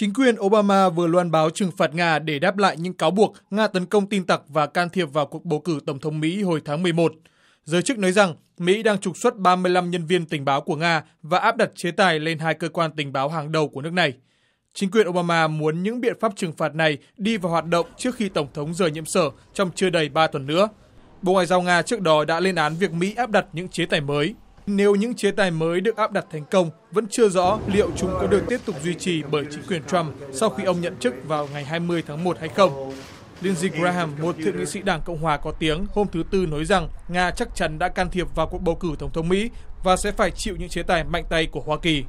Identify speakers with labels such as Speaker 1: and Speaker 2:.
Speaker 1: Chính quyền Obama vừa loan báo trừng phạt Nga để đáp lại những cáo buộc Nga tấn công tin tặc và can thiệp vào cuộc bầu cử tổng thống Mỹ hồi tháng 11. Giới chức nói rằng Mỹ đang trục xuất 35 nhân viên tình báo của Nga và áp đặt chế tài lên hai cơ quan tình báo hàng đầu của nước này. Chính quyền Obama muốn những biện pháp trừng phạt này đi vào hoạt động trước khi Tổng thống rời nhiệm sở trong chưa đầy 3 tuần nữa. Bộ Ngoại giao Nga trước đó đã lên án việc Mỹ áp đặt những chế tài mới nếu những chế tài mới được áp đặt thành công, vẫn chưa rõ liệu chúng có được tiếp tục duy trì bởi chính quyền Trump sau khi ông nhận chức vào ngày 20 tháng 1 hay không. Lindsey Graham, một thượng nghị sĩ Đảng Cộng hòa có tiếng, hôm thứ Tư nói rằng Nga chắc chắn đã can thiệp vào cuộc bầu cử Tổng thống Mỹ và sẽ phải chịu những chế tài mạnh tay của Hoa Kỳ.